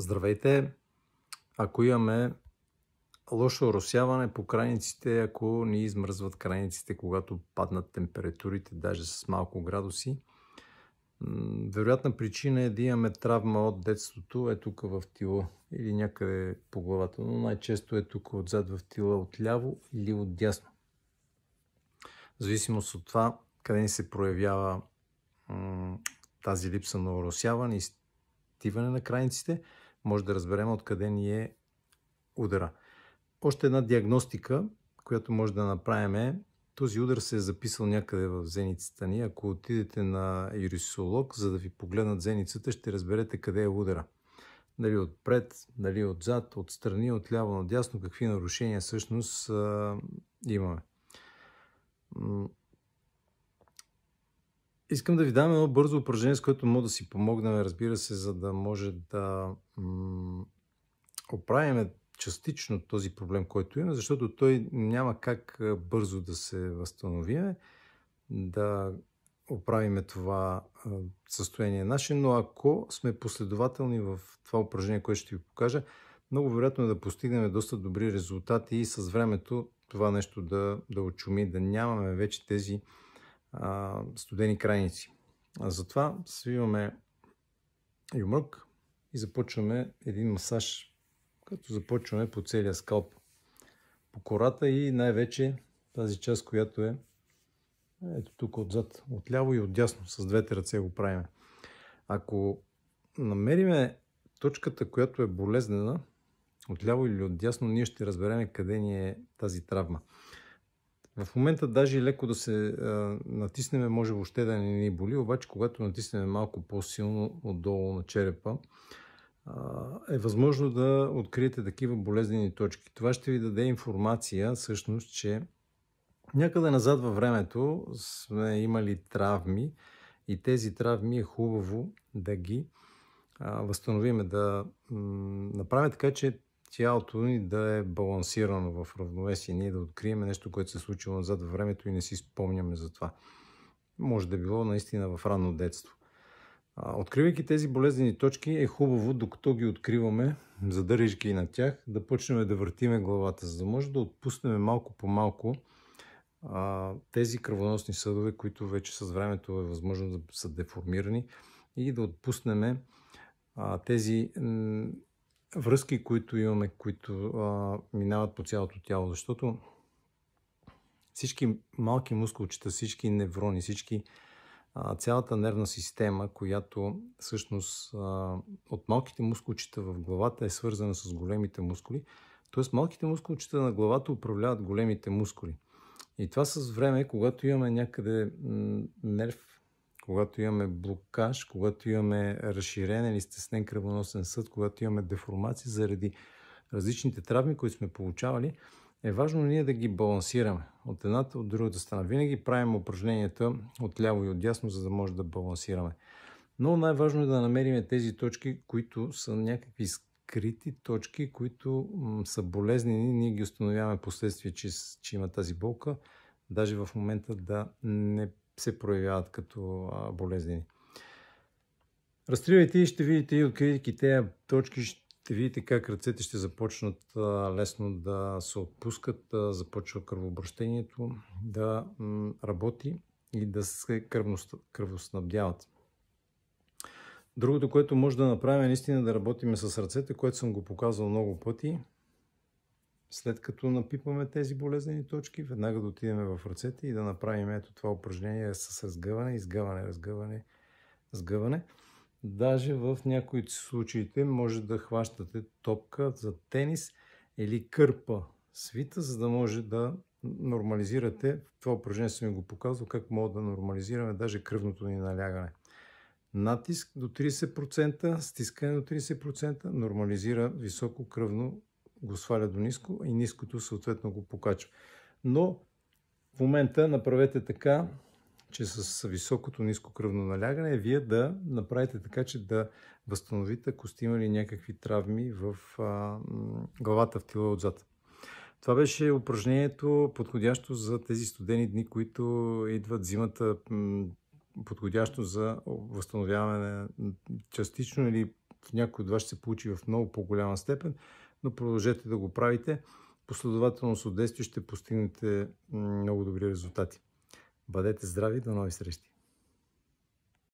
Здравейте! Ако имаме лошо оросяване по крайниците, ако ни измръзват крайниците, когато паднат температурите, даже с малко градуси, вероятна причина е да имаме травма от детството, е тук в тила или някъде по главата, но най-често е тук отзад в тила, отляво или дясно. В зависимост от това, къде ни се проявява тази липса на оросяване и стиване на крайниците – може да разберем откъде ни е удара. Още една диагностика, която може да направим е този удар се е записал някъде в зеницата ни. Ако отидете на юрисолог, за да ви погледнат зеницата, ще разберете къде е удара. Дали отпред, дали отзад, отстрани, отляво, надясно, какви нарушения всъщност имаме. Искам да ви дам едно бързо упражнение, с което мога да си помогнем, разбира се, за да може да оправиме частично този проблем, който имаме, защото той няма как бързо да се възстанови, да оправиме това състояние наше, но ако сме последователни в това упражнение, което ще ви покажа, много вероятно е да постигнем доста добри резултати и с времето това нещо да, да очуми, да нямаме вече тези студени крайници. А затова свиваме юмрук и започваме един масаж, като започваме по целия скалп, по кората и най-вече тази част, която е ето тук отзад, отляво и отдясно, с двете ръце го правим. Ако намериме точката, която е болезнена, отляво или отдясно, ние ще разбереме къде ни е тази травма. В момента даже леко да се а, натиснеме, може въобще да не ни боли, обаче когато натиснем малко по-силно отдолу на черепа, а, е възможно да откриете такива болезнени точки. Това ще ви даде информация, всъщност, че някъде назад във времето сме имали травми и тези травми е хубаво да ги а, възстановиме, да м- направим така, че тялото ни да е балансирано в равновесие, ние да открием нещо, което се е случило назад във времето и не си спомняме за това. Може да е било наистина в ранно детство. Откривайки тези болезнени точки е хубаво, докато ги откриваме, задържайки на тях, да почнем да въртиме главата, за да може да отпуснем малко по малко тези кръвоносни съдове, които вече с времето е възможно да са деформирани и да отпуснем тези връзки, които имаме, които а, минават по цялото тяло, защото всички малки мускулчета, всички неврони, всички а, цялата нервна система, която всъщност а, от малките мускулчета в главата е свързана с големите мускули, т.е. малките мускулчета на главата управляват големите мускули. И това с време, когато имаме някъде нерв когато имаме блокаж, когато имаме разширен или стеснен кръвоносен съд, когато имаме деформации заради различните травми, които сме получавали, е важно ние да ги балансираме от едната, от другата страна. Винаги правим упражненията от ляво и от дясно, за да може да балансираме. Но най-важно е да намерим тези точки, които са някакви скрити точки, които са болезнени. Ние ги установяваме последствие, че, че има тази болка. Даже в момента да не се проявяват като болезни. болезнени. Разтривайте и ще видите и откривайки тези точки, ще видите как ръцете ще започнат лесно да се отпускат, да започва кръвообращението да работи и да се кръвоснабдяват. Другото, което може да направим е наистина да работим с ръцете, което съм го показал много пъти след като напипаме тези болезнени точки, веднага да отидем в ръцете и да направим ето това упражнение с разгъване, изгъване, разгъване, сгъване. Даже в някои случаите може да хващате топка за тенис или кърпа свита, за да може да нормализирате. Това упражнение съм го показвал, как мога да нормализираме даже кръвното ни налягане. Натиск до 30%, стискане до 30% нормализира високо кръвно го сваля до ниско и ниското съответно го покачва. Но в момента направете така, че с високото ниско кръвно налягане, вие да направите така, че да възстановите, ако сте имали някакви травми в а, главата, в тила отзад. Това беше упражнението, подходящо за тези студени дни, които идват зимата, подходящо за възстановяване частично или нали, в някои от вас ще се получи в много по-голяма степен, но продължете да го правите. Последователно от действие ще постигнете много добри резултати. Бъдете здрави, до нови срещи!